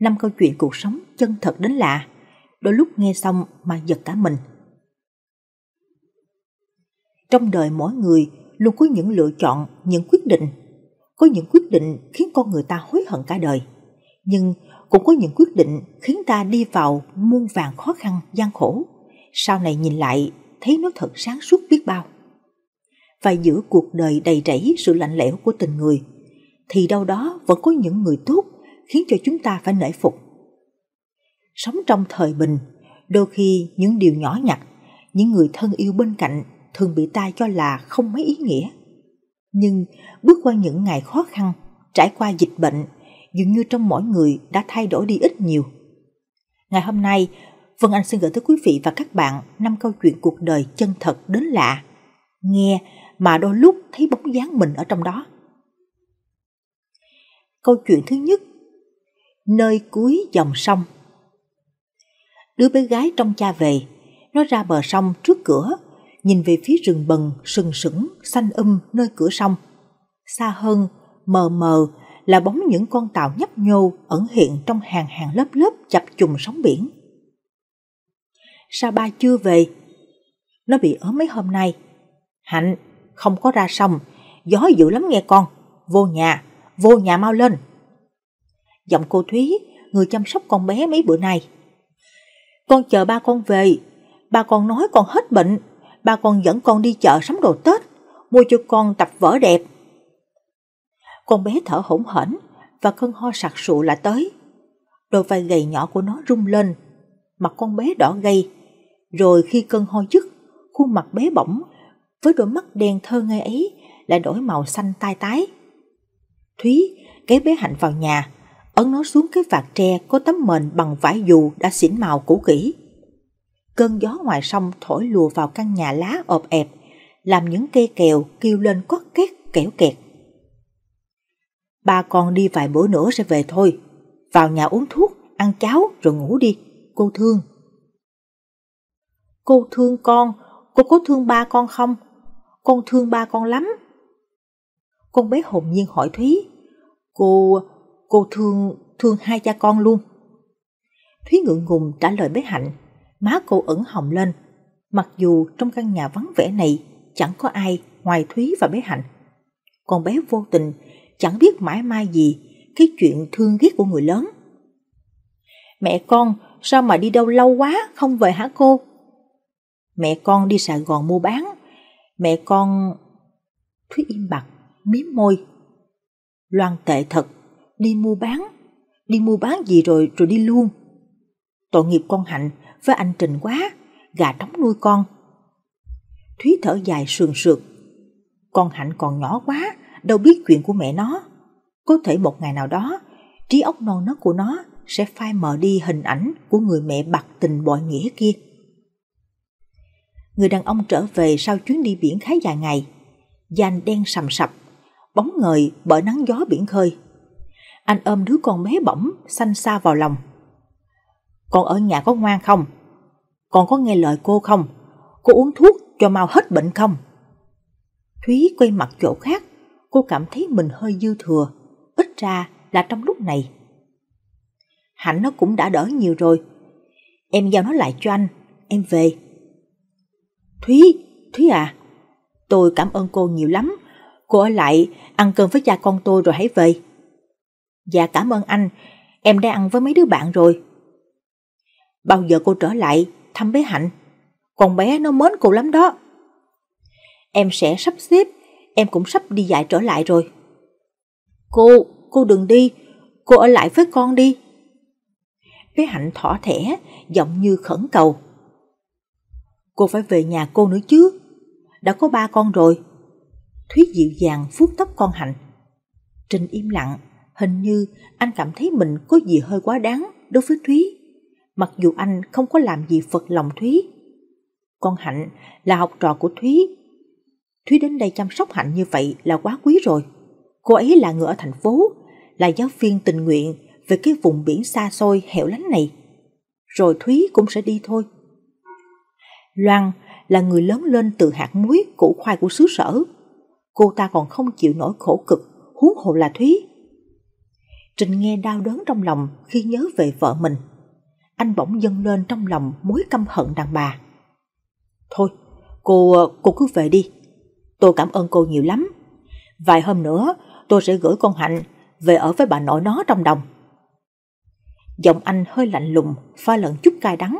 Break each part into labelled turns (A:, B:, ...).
A: năm câu chuyện cuộc sống chân thật đến lạ, đôi lúc nghe xong mà giật cả mình. Trong đời mỗi người luôn có những lựa chọn, những quyết định. Có những quyết định khiến con người ta hối hận cả đời, nhưng cũng có những quyết định khiến ta đi vào muôn vàng khó khăn, gian khổ. Sau này nhìn lại, thấy nó thật sáng suốt biết bao. Và giữa cuộc đời đầy rẫy sự lạnh lẽo của tình người, thì đâu đó vẫn có những người tốt khiến cho chúng ta phải nể phục. Sống trong thời bình, đôi khi những điều nhỏ nhặt, những người thân yêu bên cạnh thường bị ta cho là không mấy ý nghĩa. Nhưng bước qua những ngày khó khăn, trải qua dịch bệnh, dường như trong mỗi người đã thay đổi đi ít nhiều. Ngày hôm nay, Vân Anh xin gửi tới quý vị và các bạn năm câu chuyện cuộc đời chân thật đến lạ. Nghe mà đôi lúc thấy bóng dáng mình ở trong đó. Câu chuyện thứ nhất nơi cuối dòng sông. Đứa bé gái trong cha về, nó ra bờ sông trước cửa, nhìn về phía rừng bần sừng sững xanh um nơi cửa sông. Xa hơn, mờ mờ là bóng những con tàu nhấp nhô ẩn hiện trong hàng hàng lớp lớp chập trùng sóng biển. Sa ba chưa về, nó bị ốm mấy hôm nay. Hạnh, không có ra sông, gió dữ lắm nghe con, vô nhà, vô nhà mau lên. Giọng cô Thúy, người chăm sóc con bé mấy bữa nay. Con chờ ba con về, ba con nói con hết bệnh, ba con dẫn con đi chợ sắm đồ Tết, mua cho con tập vở đẹp. Con bé thở hổn hển và cơn ho sặc sụ là tới. Đôi vai gầy nhỏ của nó rung lên, mặt con bé đỏ gay. Rồi khi cơn ho dứt, khuôn mặt bé bỏng với đôi mắt đen thơ ngây ấy lại đổi màu xanh tai tái. Thúy kéo bé Hạnh vào nhà, ấn nó xuống cái vạt tre có tấm mền bằng vải dù đã xỉn màu cũ kỹ. Cơn gió ngoài sông thổi lùa vào căn nhà lá ộp ẹp, làm những cây kèo kêu lên quát két kẻo kẹt. Ba con đi vài bữa nữa sẽ về thôi, vào nhà uống thuốc, ăn cháo rồi ngủ đi, cô thương. Cô thương con, cô có thương ba con không? Con thương ba con lắm. Con bé hồn nhiên hỏi Thúy, cô cô thương, thương hai cha con luôn. Thúy ngượng ngùng trả lời bé Hạnh, má cô ẩn hồng lên, mặc dù trong căn nhà vắng vẻ này chẳng có ai ngoài Thúy và bé Hạnh. Còn bé vô tình chẳng biết mãi mai gì cái chuyện thương ghét của người lớn. Mẹ con sao mà đi đâu lâu quá không về hả cô? Mẹ con đi Sài Gòn mua bán. Mẹ con... Thúy im bặt, miếm môi. Loan tệ thật, đi mua bán. Đi mua bán gì rồi rồi đi luôn. Tội nghiệp con Hạnh với anh Trình quá, gà trống nuôi con. Thúy thở dài sườn sượt. Con Hạnh còn nhỏ quá, đâu biết chuyện của mẹ nó. Có thể một ngày nào đó, trí óc non nớt của nó sẽ phai mờ đi hình ảnh của người mẹ bạc tình bội nghĩa kia. Người đàn ông trở về sau chuyến đi biển khá dài ngày. Gian đen sầm sập, bóng ngời bởi nắng gió biển khơi anh ôm đứa con bé bỏng xanh xa vào lòng. Con ở nhà có ngoan không? Con có nghe lời cô không? Cô uống thuốc cho mau hết bệnh không? Thúy quay mặt chỗ khác, cô cảm thấy mình hơi dư thừa, ít ra là trong lúc này. Hạnh nó cũng đã đỡ nhiều rồi. Em giao nó lại cho anh, em về. Thúy, Thúy à, tôi cảm ơn cô nhiều lắm. Cô ở lại, ăn cơm với cha con tôi rồi hãy về. Dạ cảm ơn anh, em đã ăn với mấy đứa bạn rồi. Bao giờ cô trở lại thăm bé Hạnh? Con bé nó mến cô lắm đó. Em sẽ sắp xếp, em cũng sắp đi dạy trở lại rồi. Cô, cô đừng đi, cô ở lại với con đi. Bé Hạnh thỏ thẻ, giọng như khẩn cầu. Cô phải về nhà cô nữa chứ, đã có ba con rồi. Thúy dịu dàng vuốt tóc con Hạnh. Trinh im lặng, Hình như anh cảm thấy mình có gì hơi quá đáng đối với Thúy, mặc dù anh không có làm gì phật lòng Thúy. Con Hạnh là học trò của Thúy. Thúy đến đây chăm sóc Hạnh như vậy là quá quý rồi. Cô ấy là người ở thành phố, là giáo viên tình nguyện về cái vùng biển xa xôi hẻo lánh này. Rồi Thúy cũng sẽ đi thôi. Loan là người lớn lên từ hạt muối củ khoai của xứ sở. Cô ta còn không chịu nổi khổ cực, huống hồ là Thúy. Trình nghe đau đớn trong lòng khi nhớ về vợ mình. Anh bỗng dâng lên trong lòng mối căm hận đàn bà. Thôi, cô cô cứ về đi. Tôi cảm ơn cô nhiều lắm. Vài hôm nữa tôi sẽ gửi con Hạnh về ở với bà nội nó trong đồng. Giọng anh hơi lạnh lùng, pha lẫn chút cay đắng.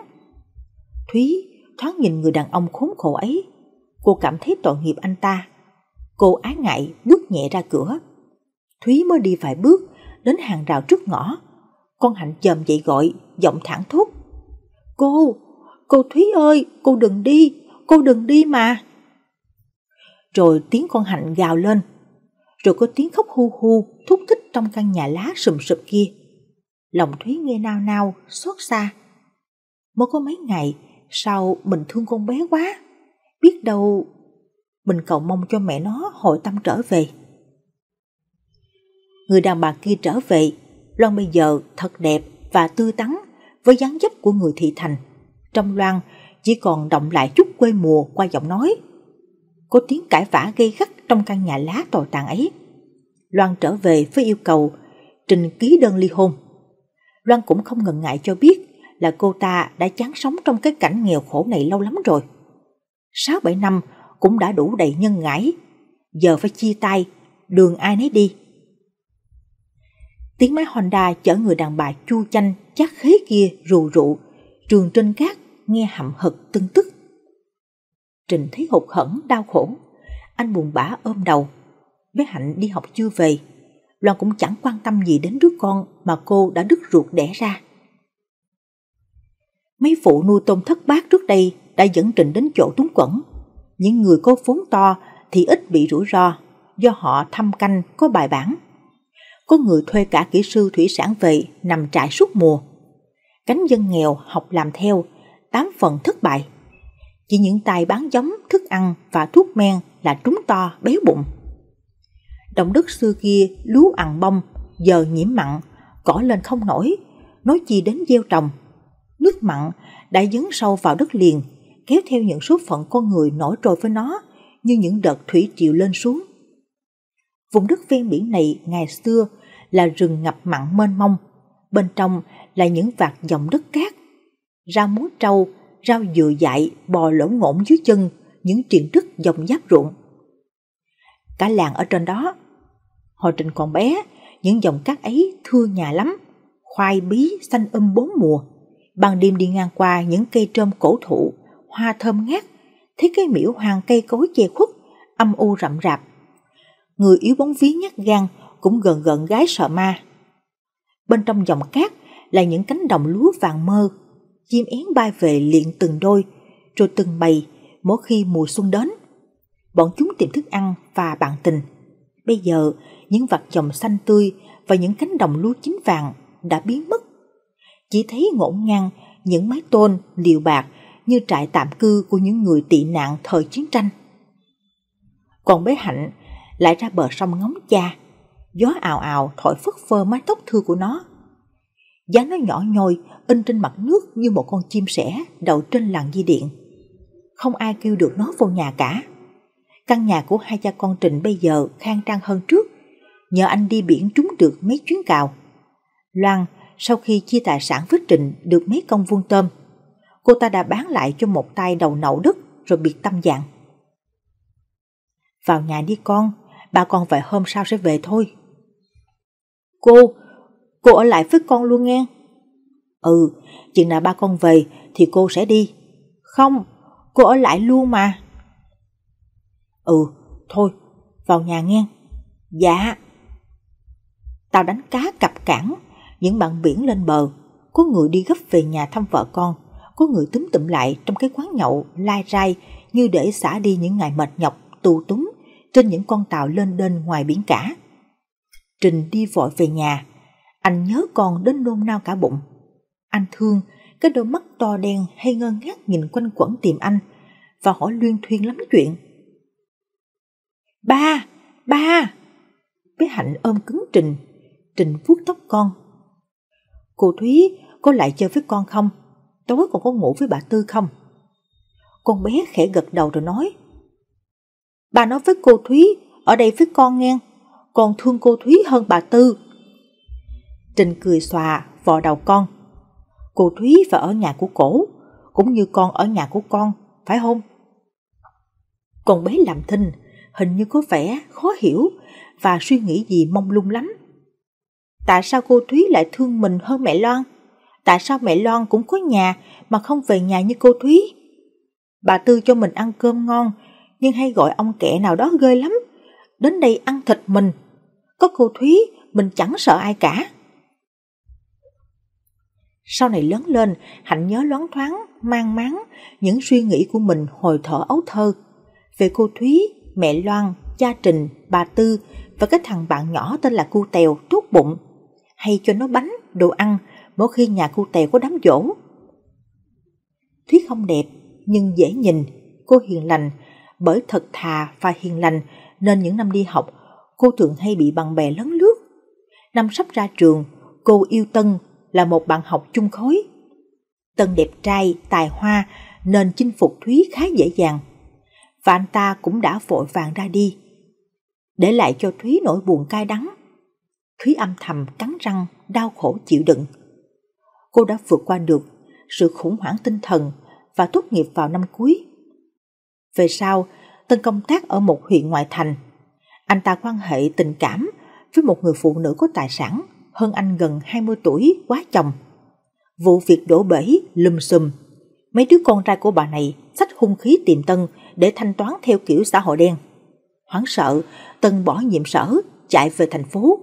A: Thúy thoáng nhìn người đàn ông khốn khổ ấy. Cô cảm thấy tội nghiệp anh ta. Cô ái ngại bước nhẹ ra cửa. Thúy mới đi vài bước đến hàng rào trước ngõ. Con Hạnh chồm dậy gọi, giọng thẳng thốt. Cô, cô Thúy ơi, cô đừng đi, cô đừng đi mà. Rồi tiếng con Hạnh gào lên, rồi có tiếng khóc hu hu thúc thích trong căn nhà lá sùm sụp kia. Lòng Thúy nghe nao nao, xót xa. Mới có mấy ngày, sau mình thương con bé quá, biết đâu mình cầu mong cho mẹ nó hội tâm trở về người đàn bà kia trở về. Loan bây giờ thật đẹp và tươi tắn với dáng dấp của người thị thành. Trong Loan chỉ còn động lại chút quê mùa qua giọng nói. Có tiếng cãi vã gây gắt trong căn nhà lá tồi tàn ấy. Loan trở về với yêu cầu trình ký đơn ly hôn. Loan cũng không ngần ngại cho biết là cô ta đã chán sống trong cái cảnh nghèo khổ này lâu lắm rồi. 6-7 năm cũng đã đủ đầy nhân ngãi, giờ phải chia tay, đường ai nấy đi. Tiếng máy Honda chở người đàn bà chu chanh chắc khế kia rù rụ, trường trên cát nghe hậm hực tưng tức. Trình thấy hụt hẫng đau khổ, anh buồn bã ôm đầu. Bé Hạnh đi học chưa về, Loan cũng chẳng quan tâm gì đến đứa con mà cô đã đứt ruột đẻ ra. Mấy phụ nuôi tôm thất bát trước đây đã dẫn Trình đến chỗ túng quẩn. Những người có vốn to thì ít bị rủi ro do họ thăm canh có bài bản có người thuê cả kỹ sư thủy sản về nằm trại suốt mùa. Cánh dân nghèo học làm theo, tám phần thất bại. Chỉ những tay bán giống, thức ăn và thuốc men là trúng to, béo bụng. Động đất xưa kia lú ăn bông, giờ nhiễm mặn, cỏ lên không nổi, nói chi đến gieo trồng. Nước mặn đã dấn sâu vào đất liền, kéo theo những số phận con người nổi trôi với nó như những đợt thủy triều lên xuống. Vùng đất ven biển này ngày xưa là rừng ngập mặn mênh mông, bên trong là những vạt dòng đất cát. Rau muống trâu, rau dừa dại bò lỗ ngỗn dưới chân, những triện đất dòng giáp ruộng. Cả làng ở trên đó, hồi trình còn bé, những dòng cát ấy thưa nhà lắm, khoai bí xanh um bốn mùa. Ban đêm đi ngang qua những cây trơm cổ thụ, hoa thơm ngát, thấy cái miễu hoàng cây cối che khuất, âm u rậm rạp. Người yếu bóng ví nhát gan cũng gần gần gái sợ ma. Bên trong dòng cát là những cánh đồng lúa vàng mơ, chim én bay về liện từng đôi, rồi từng bầy mỗi khi mùa xuân đến. Bọn chúng tìm thức ăn và bạn tình. Bây giờ, những vật dòng xanh tươi và những cánh đồng lúa chín vàng đã biến mất. Chỉ thấy ngổn ngang những mái tôn, liều bạc như trại tạm cư của những người tị nạn thời chiến tranh. Còn bé Hạnh lại ra bờ sông ngóng cha gió ào ào thổi phất phơ mái tóc thưa của nó. dáng nó nhỏ nhoi, in trên mặt nước như một con chim sẻ đậu trên làn di điện. Không ai kêu được nó vô nhà cả. Căn nhà của hai cha con Trịnh bây giờ khang trang hơn trước, nhờ anh đi biển trúng được mấy chuyến cào. Loan, sau khi chia tài sản với Trịnh được mấy công vuông tôm, cô ta đã bán lại cho một tay đầu nậu đất rồi biệt tâm dạng. Vào nhà đi con, bà con vài hôm sau sẽ về thôi. Cô, cô ở lại với con luôn nghe. Ừ, chừng nào ba con về thì cô sẽ đi. Không, cô ở lại luôn mà. Ừ, thôi, vào nhà nghe. Dạ. Tao đánh cá cặp cảng những bạn biển lên bờ. Có người đi gấp về nhà thăm vợ con, có người túm tụm lại trong cái quán nhậu lai rai như để xả đi những ngày mệt nhọc tù túng trên những con tàu lên đên ngoài biển cả. Trình đi vội về nhà. Anh nhớ con đến nôn nao cả bụng. Anh thương, cái đôi mắt to đen hay ngơ ngác nhìn quanh quẩn tìm anh và hỏi luyên thuyên lắm chuyện. Ba! Ba! Bé Hạnh ôm cứng Trình. Trình vuốt tóc con. Cô Thúy, có lại chơi với con không? Tối còn có ngủ với bà Tư không? Con bé khẽ gật đầu rồi nói. Bà nói với cô Thúy, ở đây với con nghe con thương cô Thúy hơn bà Tư. Trình cười xòa, vò đầu con. Cô Thúy phải ở nhà của cổ, cũng như con ở nhà của con, phải không? Còn bé làm thinh, hình như có vẻ khó hiểu và suy nghĩ gì mong lung lắm. Tại sao cô Thúy lại thương mình hơn mẹ Loan? Tại sao mẹ Loan cũng có nhà mà không về nhà như cô Thúy? Bà Tư cho mình ăn cơm ngon, nhưng hay gọi ông kẻ nào đó ghê lắm. Đến đây ăn thịt mình có cô Thúy, mình chẳng sợ ai cả. Sau này lớn lên, Hạnh nhớ loáng thoáng, mang máng những suy nghĩ của mình hồi thở ấu thơ. Về cô Thúy, mẹ Loan, cha Trình, bà Tư và cái thằng bạn nhỏ tên là Cu Tèo thuốc bụng. Hay cho nó bánh, đồ ăn mỗi khi nhà Cu Tèo có đám dỗ. Thúy không đẹp, nhưng dễ nhìn, cô hiền lành. Bởi thật thà và hiền lành nên những năm đi học cô thường hay bị bạn bè lấn lướt. Năm sắp ra trường, cô yêu Tân là một bạn học chung khối. Tân đẹp trai, tài hoa nên chinh phục Thúy khá dễ dàng. Và anh ta cũng đã vội vàng ra đi, để lại cho Thúy nỗi buồn cay đắng. Thúy âm thầm cắn răng, đau khổ chịu đựng. Cô đã vượt qua được sự khủng hoảng tinh thần và tốt nghiệp vào năm cuối. Về sau, Tân công tác ở một huyện ngoại thành – anh ta quan hệ tình cảm với một người phụ nữ có tài sản hơn anh gần 20 tuổi quá chồng. Vụ việc đổ bể lùm xùm. Mấy đứa con trai của bà này xách hung khí tìm Tân để thanh toán theo kiểu xã hội đen. Hoảng sợ, Tân bỏ nhiệm sở, chạy về thành phố.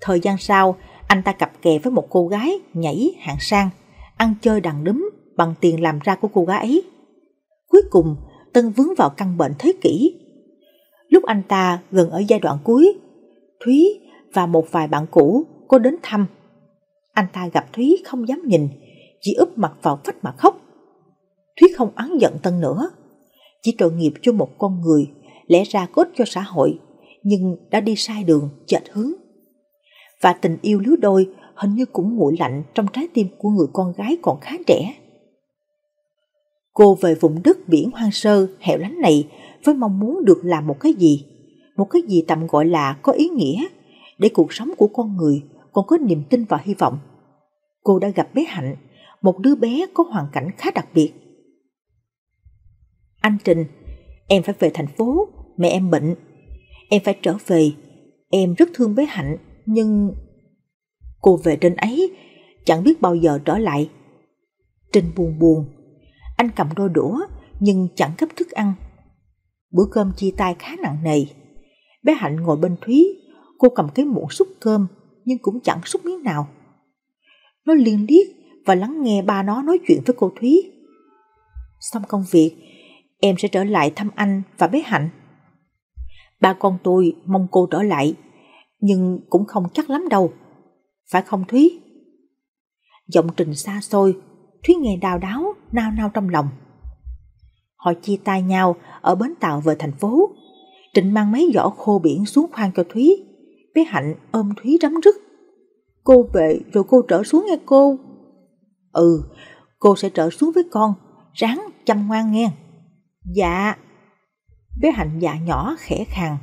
A: Thời gian sau, anh ta cặp kè với một cô gái nhảy hạng sang, ăn chơi đàn đúm bằng tiền làm ra của cô gái ấy. Cuối cùng, Tân vướng vào căn bệnh thế kỷ lúc anh ta gần ở giai đoạn cuối. Thúy và một vài bạn cũ cô đến thăm. Anh ta gặp Thúy không dám nhìn, chỉ úp mặt vào vách mà khóc. Thúy không oán giận Tân nữa, chỉ tội nghiệp cho một con người lẽ ra cốt cho xã hội nhưng đã đi sai đường, chệch hướng. Và tình yêu lứa đôi hình như cũng nguội lạnh trong trái tim của người con gái còn khá trẻ. Cô về vùng đất biển hoang sơ, hẻo lánh này với mong muốn được làm một cái gì, một cái gì tạm gọi là có ý nghĩa, để cuộc sống của con người còn có niềm tin và hy vọng. Cô đã gặp bé Hạnh, một đứa bé có hoàn cảnh khá đặc biệt. Anh Trình, em phải về thành phố, mẹ em bệnh. Em phải trở về, em rất thương bé Hạnh, nhưng... Cô về trên ấy, chẳng biết bao giờ trở lại. Trình buồn buồn, anh cầm đôi đũa nhưng chẳng cấp thức ăn Bữa cơm chia tay khá nặng nề. Bé Hạnh ngồi bên Thúy, cô cầm cái muỗng xúc cơm nhưng cũng chẳng xúc miếng nào. Nó liên liếc và lắng nghe ba nó nói chuyện với cô Thúy. Xong công việc, em sẽ trở lại thăm anh và bé Hạnh. Ba con tôi mong cô trở lại, nhưng cũng không chắc lắm đâu. Phải không Thúy? Giọng Trình xa xôi, Thúy nghe đau đáo, nao nao trong lòng. Họ chia tay nhau ở bến tàu về thành phố. Trịnh mang mấy giỏ khô biển xuống khoang cho Thúy. Bé Hạnh ôm Thúy rắm rứt. Cô về rồi cô trở xuống nghe cô. Ừ, cô sẽ trở xuống với con. Ráng chăm ngoan nghe. Dạ. Bé Hạnh dạ nhỏ khẽ khàng.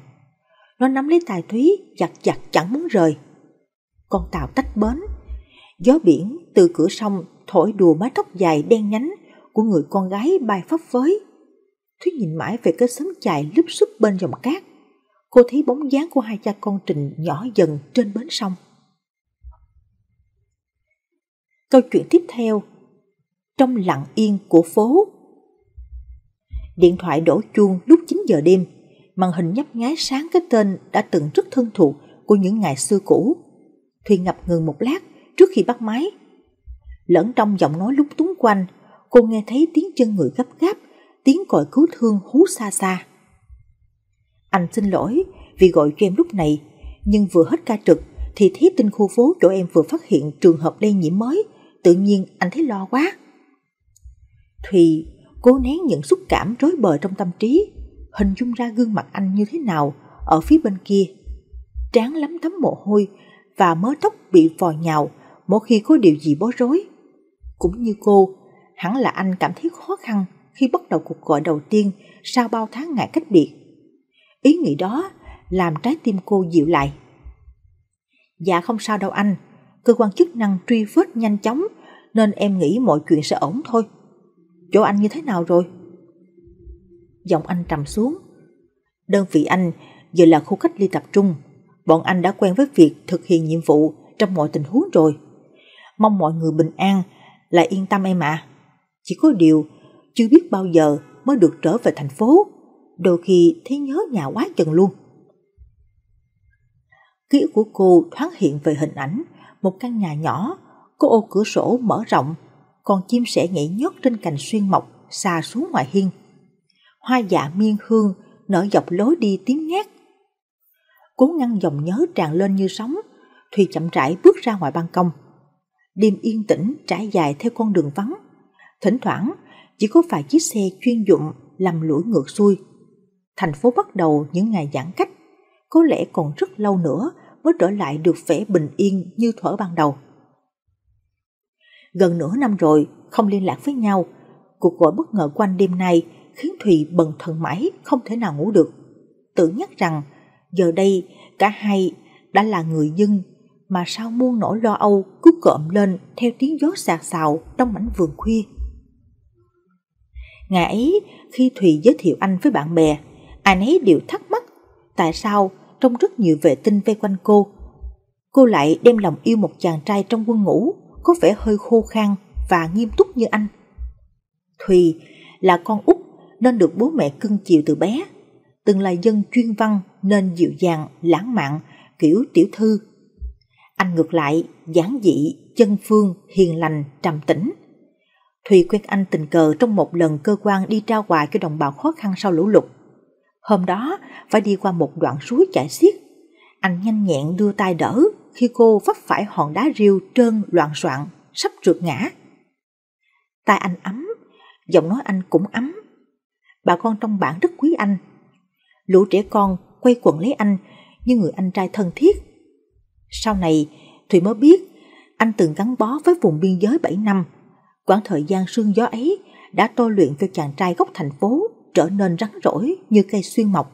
A: Nó nắm lấy tài Thúy, giặt giặt chẳng muốn rời. Con tàu tách bến. Gió biển từ cửa sông thổi đùa mái tóc dài đen nhánh của người con gái bay phấp phới Thúy nhìn mãi về cái sấm chạy lúp súp bên dòng cát. Cô thấy bóng dáng của hai cha con Trình nhỏ dần trên bến sông. Câu chuyện tiếp theo Trong lặng yên của phố Điện thoại đổ chuông lúc 9 giờ đêm Màn hình nhấp nháy sáng cái tên đã từng rất thân thuộc của những ngày xưa cũ Thùy ngập ngừng một lát trước khi bắt máy Lẫn trong giọng nói lúc túng quanh Cô nghe thấy tiếng chân người gấp gáp tiếng còi cứu thương hú xa xa. Anh xin lỗi vì gọi cho em lúc này, nhưng vừa hết ca trực thì thấy tin khu phố chỗ em vừa phát hiện trường hợp lây nhiễm mới, tự nhiên anh thấy lo quá. Thùy cố nén những xúc cảm rối bời trong tâm trí, hình dung ra gương mặt anh như thế nào ở phía bên kia. Trán lắm thấm mồ hôi và mớ tóc bị vò nhào mỗi khi có điều gì bối rối. Cũng như cô, hẳn là anh cảm thấy khó khăn khi bắt đầu cuộc gọi đầu tiên sau bao tháng ngày cách biệt. Ý nghĩ đó làm trái tim cô dịu lại. Dạ không sao đâu anh, cơ quan chức năng truy vết nhanh chóng nên em nghĩ mọi chuyện sẽ ổn thôi. Chỗ anh như thế nào rồi? Giọng anh trầm xuống. Đơn vị anh giờ là khu cách ly tập trung. Bọn anh đã quen với việc thực hiện nhiệm vụ trong mọi tình huống rồi. Mong mọi người bình an, là yên tâm em ạ. À. Chỉ có điều chưa biết bao giờ mới được trở về thành phố, đôi khi thấy nhớ nhà quá chừng luôn. Ký ức của cô thoáng hiện về hình ảnh một căn nhà nhỏ, có ô cửa sổ mở rộng, còn chim sẻ nhảy nhót trên cành xuyên mọc xa xuống ngoài hiên. Hoa dạ miên hương nở dọc lối đi tiếng ngát. Cố ngăn dòng nhớ tràn lên như sóng, Thùy chậm rãi bước ra ngoài ban công. Đêm yên tĩnh trải dài theo con đường vắng. Thỉnh thoảng chỉ có vài chiếc xe chuyên dụng lầm lũi ngược xuôi. Thành phố bắt đầu những ngày giãn cách, có lẽ còn rất lâu nữa mới trở lại được vẻ bình yên như thuở ban đầu. Gần nửa năm rồi, không liên lạc với nhau, cuộc gọi bất ngờ quanh đêm nay khiến Thùy bần thần mãi không thể nào ngủ được. Tự nhắc rằng giờ đây cả hai đã là người dân mà sao muôn nỗi lo âu cứ cộm lên theo tiếng gió xạc xào trong mảnh vườn khuya. Ngày ấy, khi Thùy giới thiệu anh với bạn bè, ai nấy đều thắc mắc tại sao trong rất nhiều vệ tinh vây quanh cô, cô lại đem lòng yêu một chàng trai trong quân ngũ có vẻ hơi khô khan và nghiêm túc như anh. Thùy là con út nên được bố mẹ cưng chiều từ bé, từng là dân chuyên văn nên dịu dàng, lãng mạn, kiểu tiểu thư. Anh ngược lại, giản dị, chân phương, hiền lành, trầm tĩnh. Thùy quen Anh tình cờ trong một lần cơ quan đi trao quà cho đồng bào khó khăn sau lũ lụt. Hôm đó phải đi qua một đoạn suối chảy xiết. Anh nhanh nhẹn đưa tay đỡ khi cô vấp phải hòn đá rêu trơn loạn soạn, sắp trượt ngã. Tay anh ấm, giọng nói anh cũng ấm. Bà con trong bản rất quý anh. Lũ trẻ con quay quần lấy anh như người anh trai thân thiết. Sau này, Thùy mới biết anh từng gắn bó với vùng biên giới 7 năm Quãng thời gian sương gió ấy đã tô luyện cho chàng trai gốc thành phố trở nên rắn rỗi như cây xuyên mọc.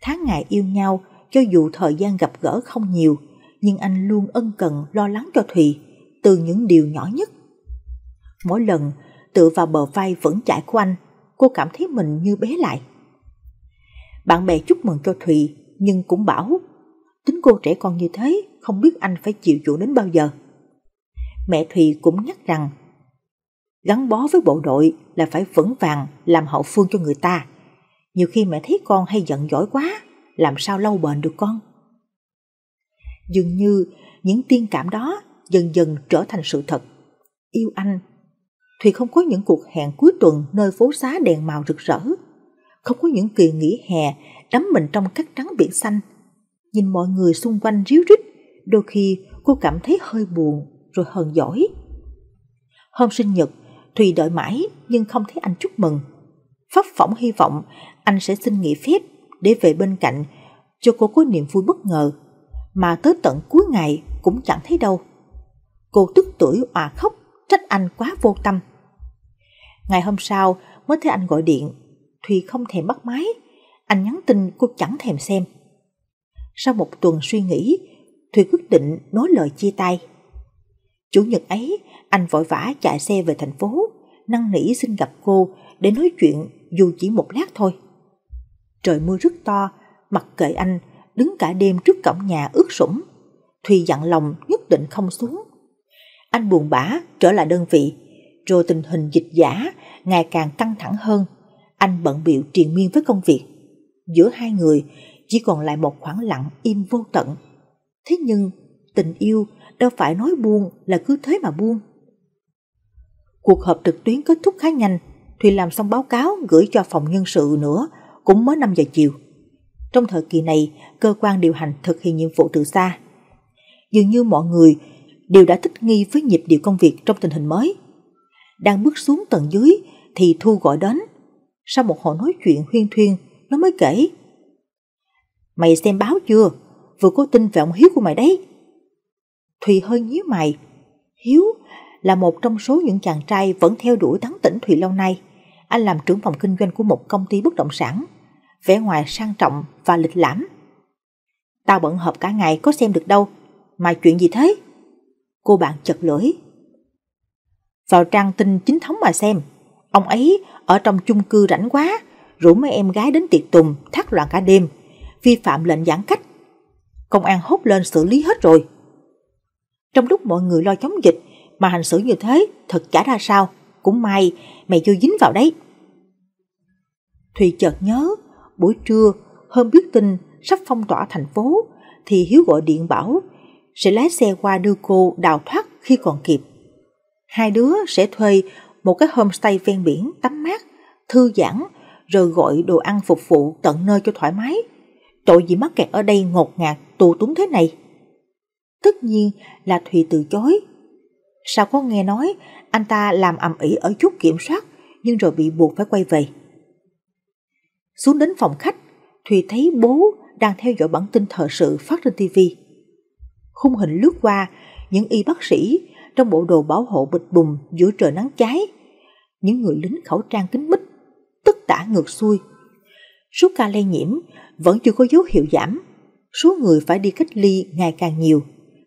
A: Tháng ngày yêu nhau, cho dù thời gian gặp gỡ không nhiều, nhưng anh luôn ân cần lo lắng cho Thùy từ những điều nhỏ nhất. Mỗi lần tựa vào bờ vai vững chãi của anh, cô cảm thấy mình như bé lại. Bạn bè chúc mừng cho Thùy nhưng cũng bảo tính cô trẻ con như thế không biết anh phải chịu chuộng đến bao giờ mẹ Thùy cũng nhắc rằng gắn bó với bộ đội là phải vững vàng làm hậu phương cho người ta. Nhiều khi mẹ thấy con hay giận dỗi quá, làm sao lâu bền được con. Dường như những tiên cảm đó dần dần trở thành sự thật. Yêu anh, Thùy không có những cuộc hẹn cuối tuần nơi phố xá đèn màu rực rỡ, không có những kỳ nghỉ hè đắm mình trong cát trắng biển xanh. Nhìn mọi người xung quanh ríu rít, đôi khi cô cảm thấy hơi buồn rồi hờn giỏi. Hôm sinh nhật, Thùy đợi mãi nhưng không thấy anh chúc mừng. Pháp phỏng hy vọng anh sẽ xin nghỉ phép để về bên cạnh cho cô có niềm vui bất ngờ mà tới tận cuối ngày cũng chẳng thấy đâu. Cô tức tuổi òa khóc trách anh quá vô tâm. Ngày hôm sau mới thấy anh gọi điện Thùy không thèm bắt máy Anh nhắn tin cô chẳng thèm xem Sau một tuần suy nghĩ Thùy quyết định nói lời chia tay Chủ nhật ấy, anh vội vã chạy xe về thành phố, năn nỉ xin gặp cô để nói chuyện dù chỉ một lát thôi. Trời mưa rất to, mặc kệ anh, đứng cả đêm trước cổng nhà ướt sũng. Thùy dặn lòng nhất định không xuống. Anh buồn bã trở lại đơn vị, rồi tình hình dịch giả ngày càng căng thẳng hơn. Anh bận biệu triền miên với công việc. Giữa hai người chỉ còn lại một khoảng lặng im vô tận. Thế nhưng tình yêu đâu phải nói buông là cứ thế mà buông. Cuộc họp trực tuyến kết thúc khá nhanh, Thùy làm xong báo cáo gửi cho phòng nhân sự nữa, cũng mới 5 giờ chiều. Trong thời kỳ này, cơ quan điều hành thực hiện nhiệm vụ từ xa. Dường như mọi người đều đã thích nghi với nhịp điệu công việc trong tình hình mới. Đang bước xuống tầng dưới thì Thu gọi đến. Sau một hồi nói chuyện huyên thuyên, nó mới kể. Mày xem báo chưa? Vừa có tin về ông Hiếu của mày đấy. Thùy hơi nhíu mày. Hiếu là một trong số những chàng trai vẫn theo đuổi thắng tỉnh Thùy lâu nay. Anh làm trưởng phòng kinh doanh của một công ty bất động sản. Vẻ ngoài sang trọng và lịch lãm. Tao bận họp cả ngày có xem được đâu. Mà chuyện gì thế? Cô bạn chật lưỡi. Vào trang tin chính thống mà xem. Ông ấy ở trong chung cư rảnh quá, rủ mấy em gái đến tiệc tùng, thắt loạn cả đêm, vi phạm lệnh giãn cách. Công an hốt lên xử lý hết rồi. Trong lúc mọi người lo chống dịch mà hành xử như thế thật chả ra sao. Cũng may mày chưa dính vào đấy. Thùy chợt nhớ buổi trưa hôm biết tin sắp phong tỏa thành phố thì Hiếu gọi điện bảo sẽ lái xe qua đưa cô đào thoát khi còn kịp. Hai đứa sẽ thuê một cái homestay ven biển tắm mát, thư giãn rồi gọi đồ ăn phục vụ tận nơi cho thoải mái. Tội gì mắc kẹt ở đây ngột ngạt, tù túng thế này tất nhiên là Thùy từ chối. Sao có nghe nói anh ta làm ầm ĩ ở chút kiểm soát nhưng rồi bị buộc phải quay về. Xuống đến phòng khách, Thùy thấy bố đang theo dõi bản tin thời sự phát trên TV. Khung hình lướt qua những y bác sĩ trong bộ đồ bảo hộ bịch bùng giữa trời nắng cháy, những người lính khẩu trang kính mít, tất tả ngược xuôi. Số ca lây nhiễm vẫn chưa có dấu hiệu giảm, số người phải đi cách ly ngày càng nhiều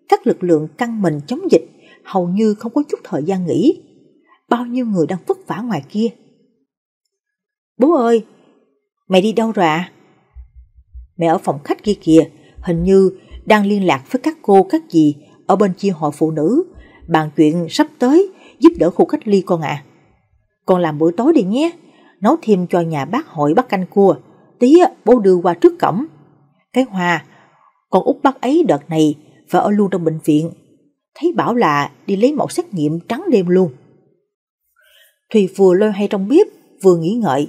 A: các lực lượng căng mình chống dịch hầu như không có chút thời gian nghỉ. Bao nhiêu người đang vất vả ngoài kia. Bố ơi, mẹ đi đâu rồi ạ? À? Mẹ ở phòng khách kia kìa, hình như đang liên lạc với các cô các dì ở bên chi hội phụ nữ, bàn chuyện sắp tới giúp đỡ khu cách ly con ạ. À. Con làm buổi tối đi nhé, nấu thêm cho nhà bác hội bắt canh cua, tí bố đưa qua trước cổng. Cái hoa, con út bác ấy đợt này và ở luôn trong bệnh viện. Thấy bảo là đi lấy mẫu xét nghiệm trắng đêm luôn. Thùy vừa lôi hay trong bếp, vừa nghĩ ngợi.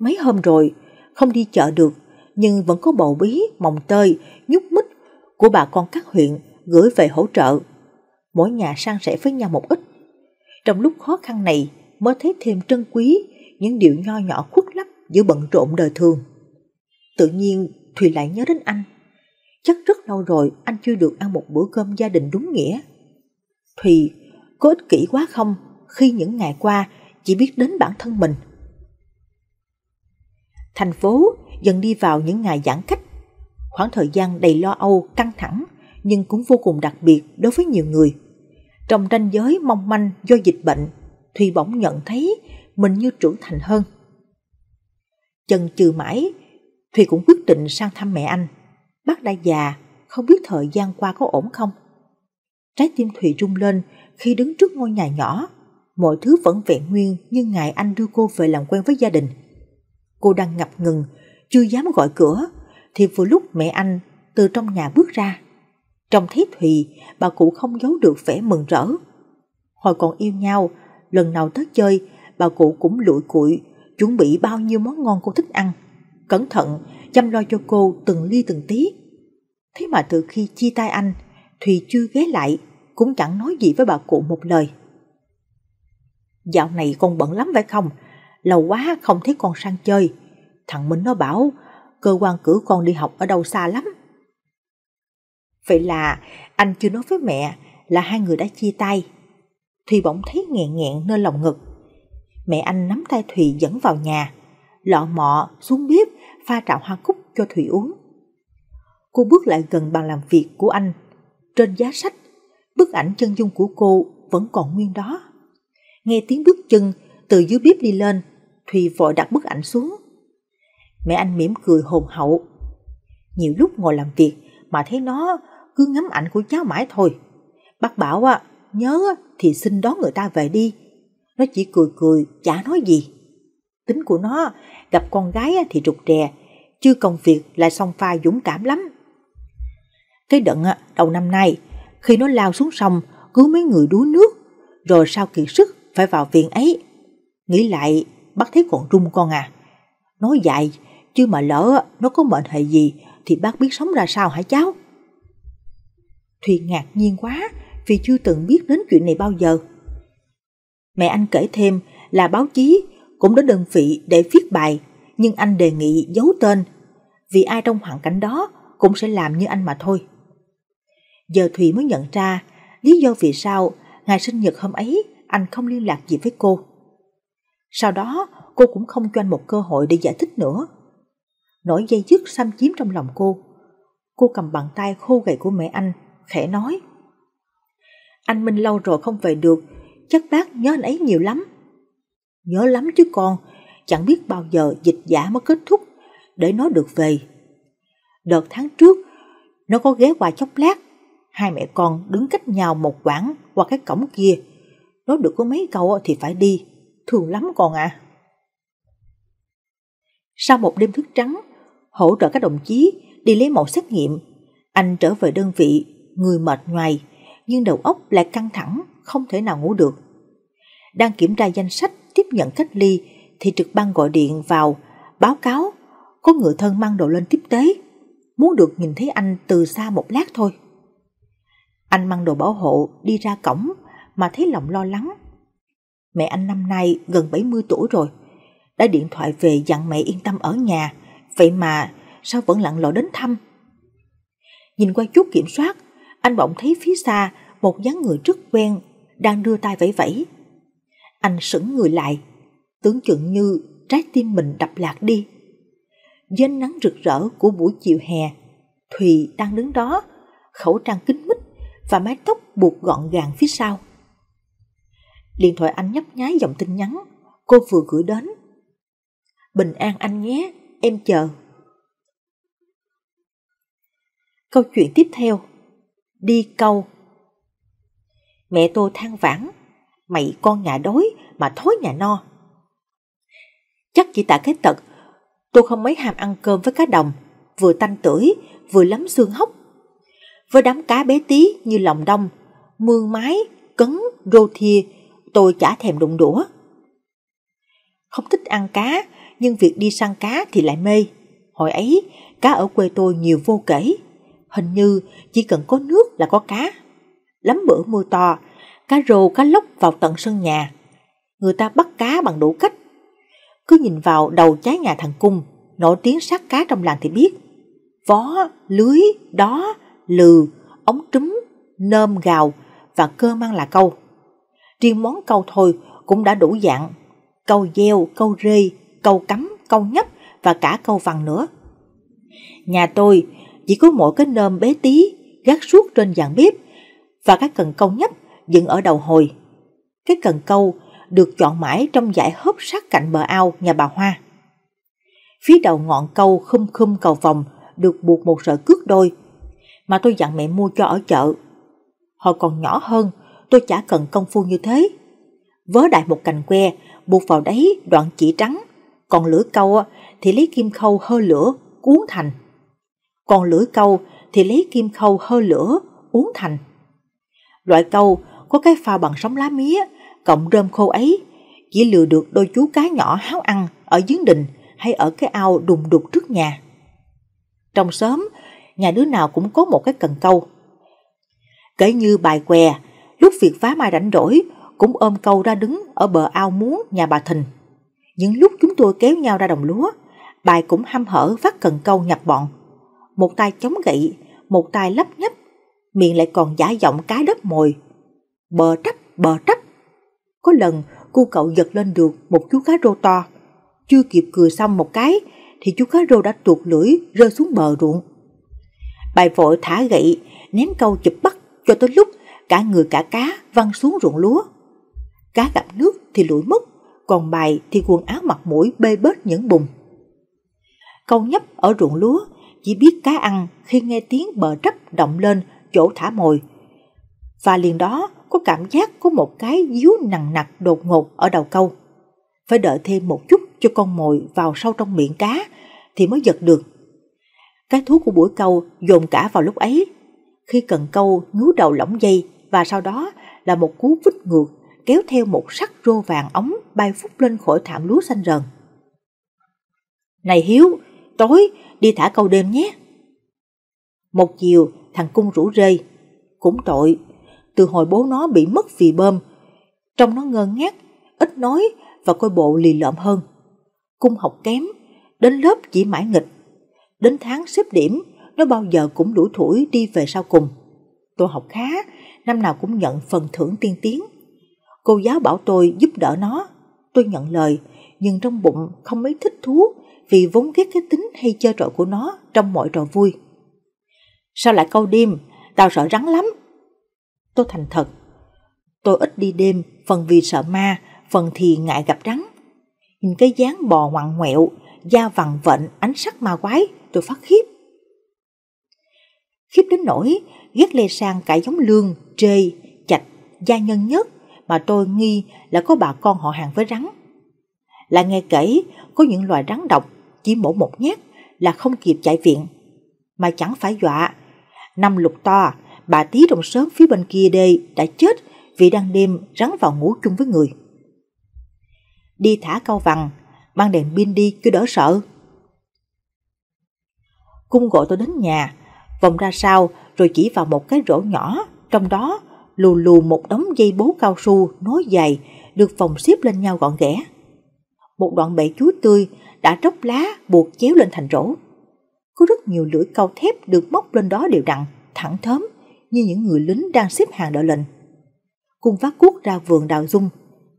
A: Mấy hôm rồi, không đi chợ được, nhưng vẫn có bầu bí, mồng tơi, nhúc mít của bà con các huyện gửi về hỗ trợ. Mỗi nhà sang sẻ với nhau một ít. Trong lúc khó khăn này mới thấy thêm trân quý những điều nho nhỏ khuất lấp giữa bận rộn đời thường. Tự nhiên Thùy lại nhớ đến anh. Chắc rất lâu rồi anh chưa được ăn một bữa cơm gia đình đúng nghĩa. Thùy, có ích kỷ quá không khi những ngày qua chỉ biết đến bản thân mình? Thành phố dần đi vào những ngày giãn cách. Khoảng thời gian đầy lo âu, căng thẳng, nhưng cũng vô cùng đặc biệt đối với nhiều người. Trong ranh giới mong manh do dịch bệnh, Thùy bỗng nhận thấy mình như trưởng thành hơn. Chần chừ mãi, Thùy cũng quyết định sang thăm mẹ anh bác đã già, không biết thời gian qua có ổn không. Trái tim Thùy rung lên khi đứng trước ngôi nhà nhỏ, mọi thứ vẫn vẹn nguyên như ngày anh đưa cô về làm quen với gia đình. Cô đang ngập ngừng, chưa dám gọi cửa, thì vừa lúc mẹ anh từ trong nhà bước ra. trong thấy Thùy, bà cụ không giấu được vẻ mừng rỡ. Hồi còn yêu nhau, lần nào tới chơi, bà cụ cũng lụi cụi, chuẩn bị bao nhiêu món ngon cô thích ăn. Cẩn thận chăm lo cho cô từng ly từng tí. Thế mà từ khi chia tay anh, Thùy chưa ghé lại, cũng chẳng nói gì với bà cụ một lời. Dạo này con bận lắm phải không? Lâu quá không thấy con sang chơi. Thằng Minh nó bảo cơ quan cử con đi học ở đâu xa lắm. Vậy là anh chưa nói với mẹ là hai người đã chia tay. Thùy bỗng thấy nghẹn nghẹn nơi lòng ngực. Mẹ anh nắm tay Thùy dẫn vào nhà, lọ mọ xuống bếp pha trà hoa cúc cho Thủy uống. Cô bước lại gần bàn làm việc của anh. Trên giá sách, bức ảnh chân dung của cô vẫn còn nguyên đó. Nghe tiếng bước chân từ dưới bếp đi lên, Thùy vội đặt bức ảnh xuống. Mẹ anh mỉm cười hồn hậu. Nhiều lúc ngồi làm việc mà thấy nó cứ ngắm ảnh của cháu mãi thôi. Bác bảo à, nhớ thì xin đón người ta về đi. Nó chỉ cười cười, chả nói gì. Tính của nó, gặp con gái thì rụt rè, chứ công việc lại song pha dũng cảm lắm. Cái đợt đầu năm nay, khi nó lao xuống sông cứu mấy người đuối nước, rồi sao kiệt sức phải vào viện ấy. Nghĩ lại, bác thấy còn rung con à. Nói vậy, chứ mà lỡ nó có mệnh hệ gì thì bác biết sống ra sao hả cháu? Thùy ngạc nhiên quá vì chưa từng biết đến chuyện này bao giờ. Mẹ anh kể thêm là báo chí cũng đã đơn vị để viết bài nhưng anh đề nghị giấu tên, vì ai trong hoàn cảnh đó cũng sẽ làm như anh mà thôi. Giờ Thủy mới nhận ra lý do vì sao ngày sinh nhật hôm ấy anh không liên lạc gì với cô. Sau đó, cô cũng không cho anh một cơ hội để giải thích nữa. Nỗi dây dứt xâm chiếm trong lòng cô. Cô cầm bàn tay khô gầy của mẹ anh, khẽ nói. Anh Minh lâu rồi không về được, chắc bác nhớ anh ấy nhiều lắm. Nhớ lắm chứ còn, chẳng biết bao giờ dịch giả mới kết thúc để nó được về. Đợt tháng trước, nó có ghé qua chốc lát, hai mẹ con đứng cách nhau một quãng qua cái cổng kia. Nó được có mấy câu thì phải đi, thường lắm còn à. Sau một đêm thức trắng, hỗ trợ các đồng chí đi lấy mẫu xét nghiệm, anh trở về đơn vị, người mệt nhoài, nhưng đầu óc lại căng thẳng, không thể nào ngủ được. Đang kiểm tra danh sách tiếp nhận cách ly thì trực ban gọi điện vào báo cáo có người thân mang đồ lên tiếp tế muốn được nhìn thấy anh từ xa một lát thôi anh mang đồ bảo hộ đi ra cổng mà thấy lòng lo lắng mẹ anh năm nay gần 70 tuổi rồi đã điện thoại về dặn mẹ yên tâm ở nhà vậy mà sao vẫn lặn lội đến thăm nhìn qua chút kiểm soát anh bỗng thấy phía xa một dáng người rất quen đang đưa tay vẫy vẫy anh sững người lại tưởng chừng như trái tim mình đập lạc đi. Dưới nắng rực rỡ của buổi chiều hè, Thùy đang đứng đó, khẩu trang kính mít và mái tóc buộc gọn gàng phía sau. Điện thoại anh nhấp nháy dòng tin nhắn cô vừa gửi đến. Bình an anh nhé, em chờ. Câu chuyện tiếp theo Đi câu Mẹ tôi than vãn Mày con nhà đói mà thối nhà no chắc chỉ tả cái tật. Tôi không mấy ham ăn cơm với cá đồng, vừa tanh tưởi, vừa lắm xương hốc. Với đám cá bé tí như lòng đông, mương mái, cấn, rô thia, tôi chả thèm đụng đũa. Không thích ăn cá, nhưng việc đi săn cá thì lại mê. Hồi ấy, cá ở quê tôi nhiều vô kể. Hình như chỉ cần có nước là có cá. Lắm bữa mưa to, cá rô cá lóc vào tận sân nhà. Người ta bắt cá bằng đủ cách. Cứ nhìn vào đầu trái nhà thằng cung, nổi tiếng sát cá trong làng thì biết. Vó, lưới, đó, lừ, ống trứng, nơm gào và cơ mang là câu. Riêng món câu thôi cũng đã đủ dạng. Câu gieo, câu rê, câu cắm, câu nhấp và cả câu vằn nữa. Nhà tôi chỉ có mỗi cái nơm bé tí gác suốt trên dàn bếp và các cần câu nhấp dựng ở đầu hồi. Cái cần câu được chọn mãi trong dải hớp sát cạnh bờ ao nhà bà Hoa. Phía đầu ngọn câu khum khum cầu vòng được buộc một sợi cước đôi mà tôi dặn mẹ mua cho ở chợ. Hồi còn nhỏ hơn, tôi chả cần công phu như thế. Vớ đại một cành que, buộc vào đấy đoạn chỉ trắng, còn lưỡi câu thì lấy kim khâu hơ lửa, uốn thành. Còn lưỡi câu thì lấy kim khâu hơ lửa, uốn thành. Loại câu có cái pha bằng sóng lá mía cọng rơm khô ấy chỉ lừa được đôi chú cá nhỏ háo ăn ở giếng đình hay ở cái ao đùng đục trước nhà. Trong xóm, nhà đứa nào cũng có một cái cần câu. Kể như bài què, lúc việc phá mai rảnh rỗi, cũng ôm câu ra đứng ở bờ ao muốn nhà bà Thình. Những lúc chúng tôi kéo nhau ra đồng lúa, bài cũng hăm hở phát cần câu nhập bọn. Một tay chống gậy, một tay lấp nhấp, miệng lại còn giả giọng cái đất mồi. Bờ trấp, bờ trấp, có lần cô cậu giật lên được một chú cá rô to. Chưa kịp cười xong một cái thì chú cá rô đã tuột lưỡi rơi xuống bờ ruộng. Bài vội thả gậy, ném câu chụp bắt cho tới lúc cả người cả cá văng xuống ruộng lúa. Cá gặp nước thì lũi mất, còn bài thì quần áo mặt mũi bê bết những bùng. Câu nhấp ở ruộng lúa chỉ biết cá ăn khi nghe tiếng bờ trấp động lên chỗ thả mồi. Và liền đó có cảm giác có một cái díu nặng nặc đột ngột ở đầu câu. Phải đợi thêm một chút cho con mồi vào sâu trong miệng cá thì mới giật được. Cái thú của buổi câu dồn cả vào lúc ấy. Khi cần câu nhú đầu lỏng dây và sau đó là một cú vít ngược kéo theo một sắc rô vàng ống bay phút lên khỏi thảm lúa xanh rờn. Này Hiếu, tối đi thả câu đêm nhé. Một chiều thằng cung rủ rê, cũng tội từ hồi bố nó bị mất vì bơm. Trong nó ngơ ngác, ít nói và coi bộ lì lợm hơn. Cung học kém, đến lớp chỉ mãi nghịch. Đến tháng xếp điểm, nó bao giờ cũng đuổi thủi đi về sau cùng. Tôi học khá, năm nào cũng nhận phần thưởng tiên tiến. Cô giáo bảo tôi giúp đỡ nó, tôi nhận lời, nhưng trong bụng không mấy thích thú vì vốn ghét cái tính hay chơi trội của nó trong mọi trò vui. Sao lại câu đêm, tao sợ rắn lắm, Tôi thành thật. Tôi ít đi đêm, phần vì sợ ma, phần thì ngại gặp rắn. Nhìn cái dáng bò ngoặn ngoẹo, da vằn vện, ánh sắc ma quái, tôi phát khiếp. Khiếp đến nỗi ghét lê sang cả giống lương, trê, chạch, da nhân nhất mà tôi nghi là có bà con họ hàng với rắn. Là nghe kể có những loài rắn độc chỉ mổ một nhát là không kịp chạy viện. Mà chẳng phải dọa, năm lục to bà tí trong sớm phía bên kia đây đã chết vì đang đêm rắn vào ngủ chung với người. Đi thả câu vằn, mang đèn pin đi cứ đỡ sợ. Cung gọi tôi đến nhà, vòng ra sau rồi chỉ vào một cái rổ nhỏ, trong đó lù lù một đống dây bố cao su nối dài được vòng xếp lên nhau gọn ghẽ. Một đoạn bể chuối tươi đã róc lá buộc chéo lên thành rổ. Có rất nhiều lưỡi cao thép được móc lên đó đều đặn, thẳng thớm như những người lính đang xếp hàng đợi lệnh. Cung phát cuốc ra vườn đào dung,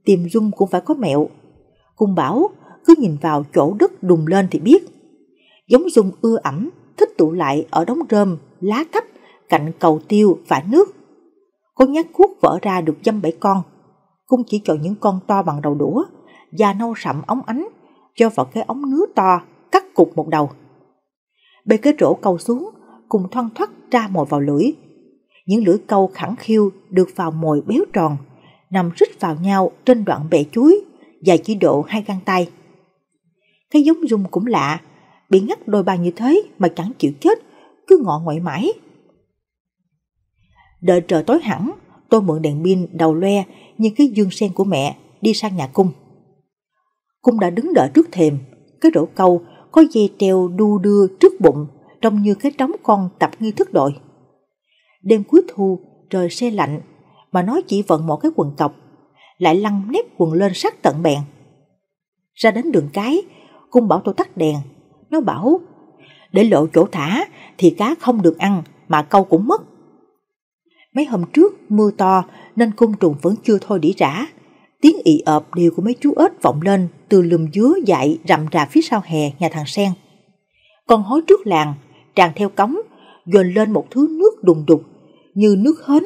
A: tìm dung cũng phải có mẹo. Cung bảo cứ nhìn vào chỗ đất đùng lên thì biết. Giống dung ưa ẩm, thích tụ lại ở đống rơm, lá thấp, cạnh cầu tiêu, vải nước. Con nhát cuốc vỡ ra được dăm bảy con. Cung chỉ chọn những con to bằng đầu đũa, da nâu sậm ống ánh, cho vào cái ống nứa to, cắt cục một đầu. Bê cái rổ cầu xuống, cùng thoăn thoắt ra mồi vào lưỡi, những lưỡi câu khẳng khiu được vào mồi béo tròn, nằm rít vào nhau trên đoạn bẹ chuối dài chỉ độ hai găng tay. Cái giống dung cũng lạ, bị ngắt đôi bàn như thế mà chẳng chịu chết, cứ ngọ ngoại mãi. Đợi trời tối hẳn, tôi mượn đèn pin đầu loe như cái dương sen của mẹ đi sang nhà cung. Cung đã đứng đợi trước thềm, cái rổ câu có dây treo đu đưa trước bụng trông như cái trống con tập nghi thức đội đêm cuối thu trời se lạnh mà nó chỉ vận một cái quần cọc lại lăn nếp quần lên sát tận bèn ra đến đường cái cung bảo tôi tắt đèn nó bảo để lộ chỗ thả thì cá không được ăn mà câu cũng mất mấy hôm trước mưa to nên côn trùng vẫn chưa thôi đỉ rã tiếng ị ợp đều của mấy chú ếch vọng lên từ lùm dứa dại rậm rà phía sau hè nhà thằng sen con hói trước làng tràn theo cống dồn lên một thứ nước đùng đục như nước hến,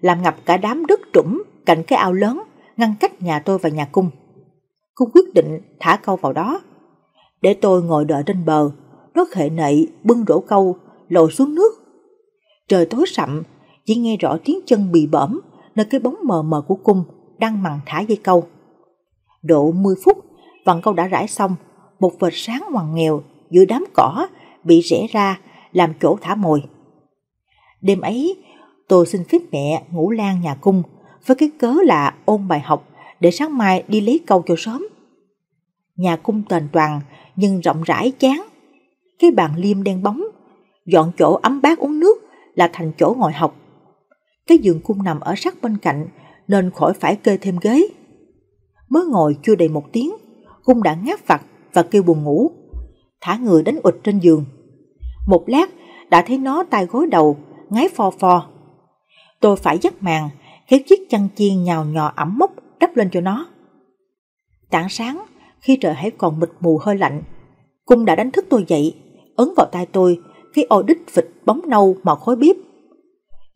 A: làm ngập cả đám đất trũng cạnh cái ao lớn, ngăn cách nhà tôi và nhà cung. Cung quyết định thả câu vào đó. Để tôi ngồi đợi trên bờ, nó khệ nệ bưng rổ câu, lội xuống nước. Trời tối sậm, chỉ nghe rõ tiếng chân bị bẩm nơi cái bóng mờ mờ của cung đang mằn thả dây câu. Độ 10 phút, vằn câu đã rải xong, một vệt sáng hoàng nghèo giữa đám cỏ bị rẽ ra làm chỗ thả mồi. Đêm ấy, tôi xin phép mẹ ngủ lan nhà cung với cái cớ là ôn bài học để sáng mai đi lấy câu cho sớm. Nhà cung toàn toàn nhưng rộng rãi chán. Cái bàn liêm đen bóng, dọn chỗ ấm bát uống nước là thành chỗ ngồi học. Cái giường cung nằm ở sát bên cạnh nên khỏi phải kê thêm ghế. Mới ngồi chưa đầy một tiếng, cung đã ngáp vặt và kêu buồn ngủ. Thả người đánh ụt trên giường. Một lát đã thấy nó tay gối đầu, ngáy phò phò Tôi phải dắt màn, kéo chiếc chăn chiên nhào nhò ẩm mốc đắp lên cho nó. Tảng sáng, khi trời hãy còn mịt mù hơi lạnh, cung đã đánh thức tôi dậy, ấn vào tay tôi cái ô đích vịt bóng nâu màu khói bếp.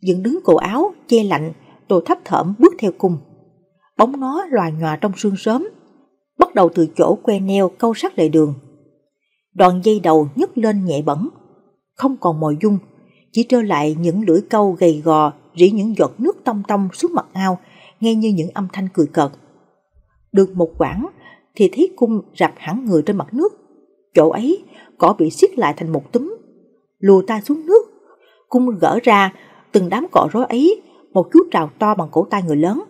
A: Dựng đứng cổ áo, che lạnh, tôi thấp thởm bước theo cung. Bóng nó loài nhòa trong sương sớm, bắt đầu từ chỗ que neo câu sát lề đường. Đoạn dây đầu nhấc lên nhẹ bẩn, không còn mồi dung, chỉ trơ lại những lưỡi câu gầy gò rỉ những giọt nước tông tông xuống mặt ao, nghe như những âm thanh cười cợt. Được một quãng thì thấy cung rạp hẳn người trên mặt nước. Chỗ ấy, cỏ bị siết lại thành một túm. Lùa ta xuống nước, cung gỡ ra từng đám cỏ rối ấy, một chú trào to bằng cổ tay người lớn.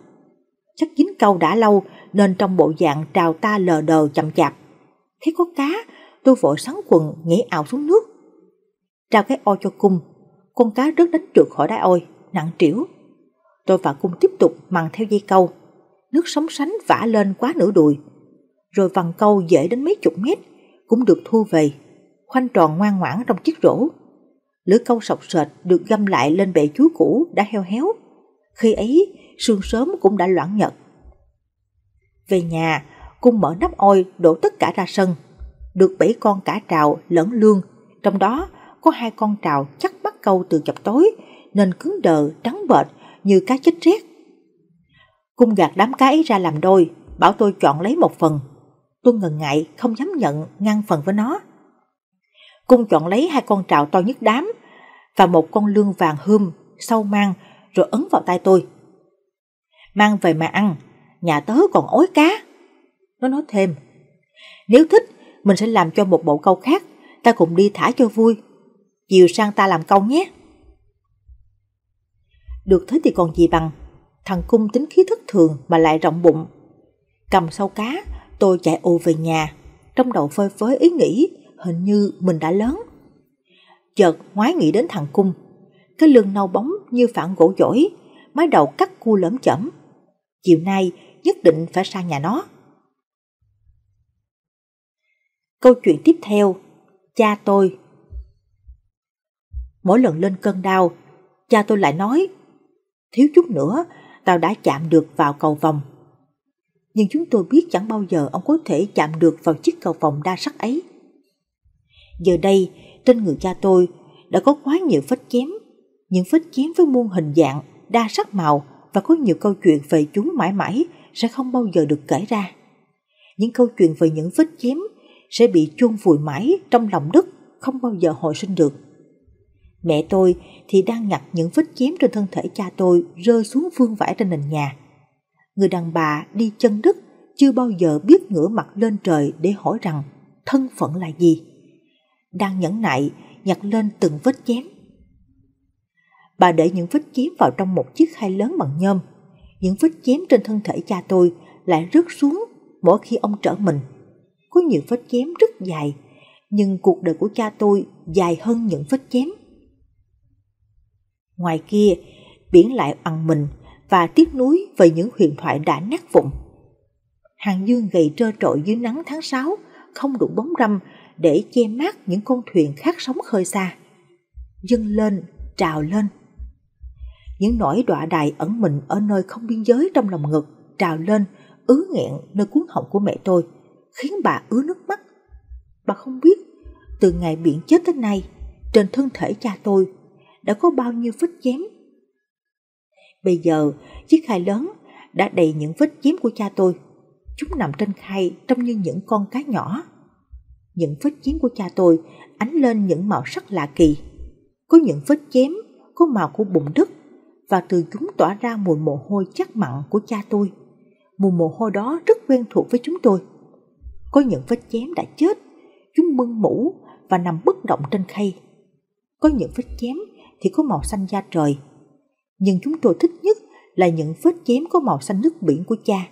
A: Chắc dính câu đã lâu nên trong bộ dạng trào ta lờ đờ chậm chạp. Thấy có cá, tôi vội sắn quần nhảy ảo xuống nước. Trao cái ô cho cung, con cá rớt đánh trượt khỏi đáy ôi nặng trĩu. Tôi và cung tiếp tục mằng theo dây câu. Nước sóng sánh vã lên quá nửa đùi. Rồi vằn câu dễ đến mấy chục mét cũng được thu về. Khoanh tròn ngoan ngoãn trong chiếc rổ. Lưỡi câu sọc sệt được găm lại lên bệ chuối cũ đã heo héo. Khi ấy, sương sớm cũng đã loãng nhật. Về nhà, cung mở nắp ôi đổ tất cả ra sân. Được bảy con cả trào lẫn lương, trong đó có hai con trào chắc bắt câu từ chập tối nên cứng đờ, trắng bệch như cá chết rét. Cung gạt đám cá ấy ra làm đôi, bảo tôi chọn lấy một phần. Tôi ngần ngại, không dám nhận, ngăn phần với nó. Cung chọn lấy hai con trào to nhất đám và một con lương vàng hươm, sâu mang, rồi ấn vào tay tôi. Mang về mà ăn, nhà tớ còn ối cá. Nó nói thêm, nếu thích, mình sẽ làm cho một bộ câu khác, ta cùng đi thả cho vui. Chiều sang ta làm câu nhé. Được thế thì còn gì bằng Thằng cung tính khí thất thường mà lại rộng bụng Cầm sau cá Tôi chạy ô về nhà Trong đầu phơi phới ý nghĩ Hình như mình đã lớn Chợt ngoái nghĩ đến thằng cung Cái lưng nâu bóng như phản gỗ dỗi Mái đầu cắt cu lỡm chẩm Chiều nay nhất định phải sang nhà nó Câu chuyện tiếp theo Cha tôi Mỗi lần lên cơn đau Cha tôi lại nói Thiếu chút nữa, tao đã chạm được vào cầu vòng. Nhưng chúng tôi biết chẳng bao giờ ông có thể chạm được vào chiếc cầu vòng đa sắc ấy. Giờ đây, trên người cha tôi đã có quá nhiều vết chém, những vết chém với muôn hình dạng, đa sắc màu và có nhiều câu chuyện về chúng mãi mãi sẽ không bao giờ được kể ra. Những câu chuyện về những vết chém sẽ bị chôn vùi mãi trong lòng đất, không bao giờ hồi sinh được. Mẹ tôi thì đang nhặt những vết chém trên thân thể cha tôi rơi xuống vương vãi trên nền nhà. Người đàn bà đi chân đứt chưa bao giờ biết ngửa mặt lên trời để hỏi rằng thân phận là gì. Đang nhẫn nại nhặt lên từng vết chém. Bà để những vết chém vào trong một chiếc khay lớn bằng nhôm. Những vết chém trên thân thể cha tôi lại rớt xuống mỗi khi ông trở mình. Có nhiều vết chém rất dài, nhưng cuộc đời của cha tôi dài hơn những vết chém. Ngoài kia, biển lại bằng mình và tiếc nuối về những huyền thoại đã nát vụn. Hàng dương gầy trơ trội dưới nắng tháng 6, không đủ bóng râm để che mát những con thuyền khác sống khơi xa. Dâng lên, trào lên. Những nỗi đọa đài ẩn mình ở nơi không biên giới trong lòng ngực trào lên, ứ nghẹn nơi cuốn họng của mẹ tôi, khiến bà ứa nước mắt. Bà không biết, từ ngày biển chết tới nay, trên thân thể cha tôi đã có bao nhiêu vết chém. Bây giờ, chiếc khay lớn đã đầy những vết chém của cha tôi. Chúng nằm trên khay trông như những con cá nhỏ. Những vết chém của cha tôi ánh lên những màu sắc lạ kỳ. Có những vết chém có màu của bụng đất và từ chúng tỏa ra mùi mồ hôi chắc mặn của cha tôi. Mùi mồ hôi đó rất quen thuộc với chúng tôi. Có những vết chém đã chết, chúng mưng mũ và nằm bất động trên khay. Có những vết chém thì có màu xanh da trời. Nhưng chúng tôi thích nhất là những vết chém có màu xanh nước biển của cha.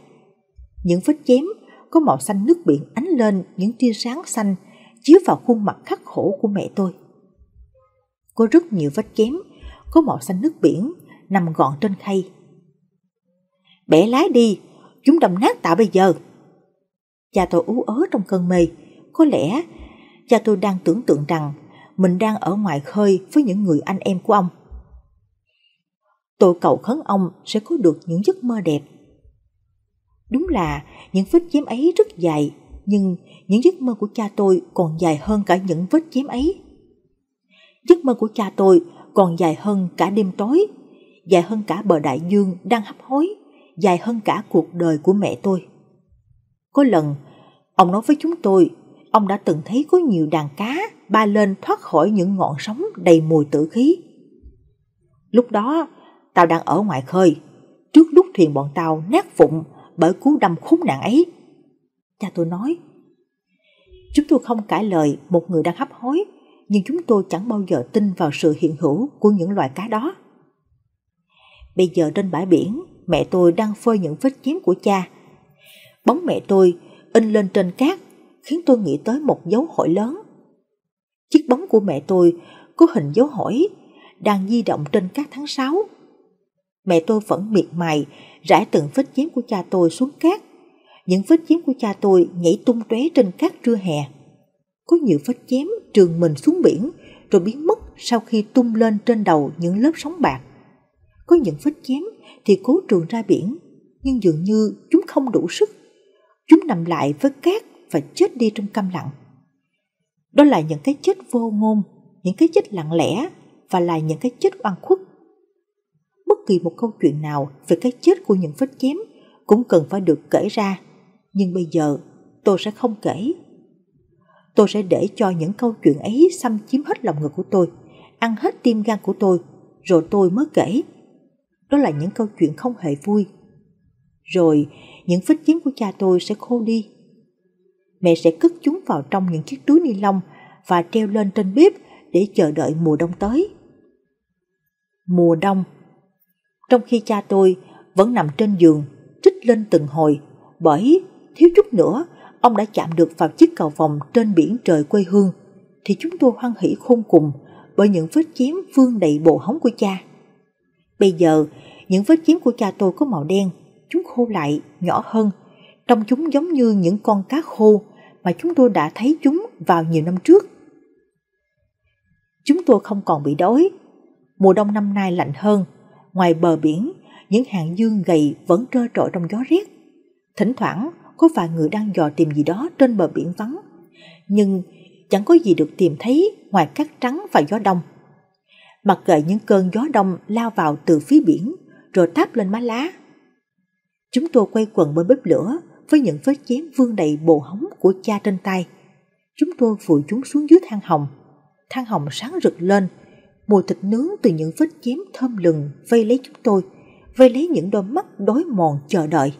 A: Những vết chém có màu xanh nước biển ánh lên những tia sáng xanh chiếu vào khuôn mặt khắc khổ của mẹ tôi. Có rất nhiều vết chém có màu xanh nước biển nằm gọn trên khay. Bẻ lái đi, chúng đầm nát tạ bây giờ. Cha tôi ú ớ trong cơn mê, có lẽ cha tôi đang tưởng tượng rằng mình đang ở ngoài khơi với những người anh em của ông. Tôi cầu khấn ông sẽ có được những giấc mơ đẹp. Đúng là những vết chém ấy rất dài, nhưng những giấc mơ của cha tôi còn dài hơn cả những vết chém ấy. Giấc mơ của cha tôi còn dài hơn cả đêm tối, dài hơn cả bờ đại dương đang hấp hối, dài hơn cả cuộc đời của mẹ tôi. Có lần, ông nói với chúng tôi Ông đã từng thấy có nhiều đàn cá ba lên thoát khỏi những ngọn sóng đầy mùi tử khí. Lúc đó, tao đang ở ngoài khơi, trước lúc thuyền bọn tao nát vụn bởi cú đâm khốn nạn ấy. Cha tôi nói, chúng tôi không cãi lời một người đang hấp hối, nhưng chúng tôi chẳng bao giờ tin vào sự hiện hữu của những loài cá đó. Bây giờ trên bãi biển, mẹ tôi đang phơi những vết chém của cha. Bóng mẹ tôi in lên trên cát khiến tôi nghĩ tới một dấu hỏi lớn. Chiếc bóng của mẹ tôi có hình dấu hỏi đang di động trên các tháng 6. Mẹ tôi vẫn miệt mài rải từng vết chém của cha tôi xuống cát. Những vết chém của cha tôi nhảy tung tóe trên cát trưa hè. Có nhiều vết chém trường mình xuống biển rồi biến mất sau khi tung lên trên đầu những lớp sóng bạc. Có những vết chém thì cố trường ra biển, nhưng dường như chúng không đủ sức. Chúng nằm lại với cát và chết đi trong câm lặng. Đó là những cái chết vô ngôn, những cái chết lặng lẽ và là những cái chết oan khuất. Bất kỳ một câu chuyện nào về cái chết của những vết chém cũng cần phải được kể ra, nhưng bây giờ tôi sẽ không kể. Tôi sẽ để cho những câu chuyện ấy xâm chiếm hết lòng ngực của tôi, ăn hết tim gan của tôi, rồi tôi mới kể. Đó là những câu chuyện không hề vui. Rồi, những vết chém của cha tôi sẽ khô đi mẹ sẽ cất chúng vào trong những chiếc túi ni lông và treo lên trên bếp để chờ đợi mùa đông tới. Mùa đông Trong khi cha tôi vẫn nằm trên giường, trích lên từng hồi, bởi thiếu chút nữa ông đã chạm được vào chiếc cầu vòng trên biển trời quê hương, thì chúng tôi hoan hỉ khôn cùng bởi những vết chém vương đầy bộ hóng của cha. Bây giờ, những vết chém của cha tôi có màu đen, chúng khô lại, nhỏ hơn, trong chúng giống như những con cá khô mà chúng tôi đã thấy chúng vào nhiều năm trước. Chúng tôi không còn bị đói. Mùa đông năm nay lạnh hơn, ngoài bờ biển, những hàng dương gầy vẫn trơ trọi trong gió rét. Thỉnh thoảng, có vài người đang dò tìm gì đó trên bờ biển vắng. Nhưng chẳng có gì được tìm thấy ngoài cát trắng và gió đông. Mặc kệ những cơn gió đông lao vào từ phía biển, rồi táp lên má lá. Chúng tôi quay quần bên bếp lửa, với những vết chém vương đầy bồ hóng của cha trên tay. Chúng tôi vùi chúng xuống dưới thang hồng. thang hồng sáng rực lên, mùi thịt nướng từ những vết chém thơm lừng vây lấy chúng tôi, vây lấy những đôi mắt đói mòn chờ đợi.